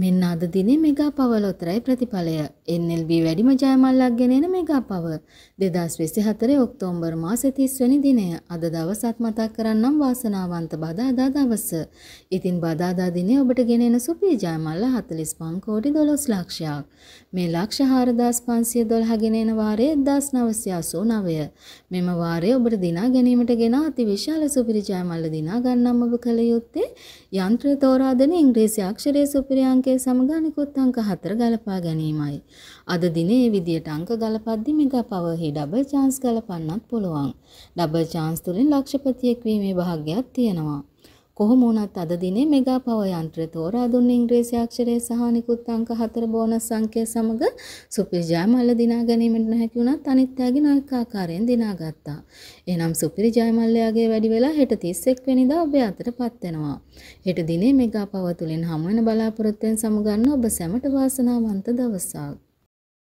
මෙන්න අද දිනේ මෙගා පවර් ලොතරැයි ප්‍රතිඵලය NLB වැඩිම ජයමල්ලක් ගෙන එන මෙගා පවර් 2024 ඔක්තෝබර් මාසේ 30 වෙනි දිනය අද දවසත් මතක් කරන්නම් වාසනාවන්ත බදාදා දවස. ඉතින් බදාදා දිනේ ඔබට ගෙන එන සුපිරි ජයමල්ල 45 කෝටි 12 ලක්ෂයක්. මේ ලක්ෂ 4512 ගෙන එන වාරයේ 1989. මෙම වාරයේ ඔබට දිනා ගැනීමට ගෙන අතිවිශාල සුපිරි ජයමල්ල දිනා ගන්නම් ඔබ කල යුත්තේ යන්ත්‍ර තෝරා දෙන ඉංග්‍රීසි අක්ෂරයේ සුපිරි අංක අංකය සමග අනිකුත් අංක හතර ගලපා ගැනීමයි. අද දිනේ මේ විදියට අංක ගලපද්දි මෙගා පවර් හි ඩබල් chance ගලපන්නත් පුළුවන්. ඩබල් chance තුලින් ලක්ෂපතියෙක් වීමේ භාග්‍යයක් තියෙනවා. කොහොම වුණත් අද දිනේ මෙගා පවර් යන්ත්‍රය තෝරා දුන්න ඉංග්‍රීසි අක්ෂරයේ සහ නිකුත් අංක 4 බෝනස් අංකය සමග සුපිරි ජයමල්ල දිනා ගැනීමට නොහැකි වුණත් අනිත් යාගේ නොඑක ආකාරයෙන් දිනාගත්තා. එනම් සුපිරි ජයමල්ලයාගේ වැඩි වෙලා හෙට 31 වෙනිදා ඔබේ අතටපත් වෙනවා. හෙට දිනේ මෙගා පවර් තුලින් හමුවන බලාපොරොත්තුෙන් සමුගන්න ඔබ සැමට වාසනාවන්ත දවසක්.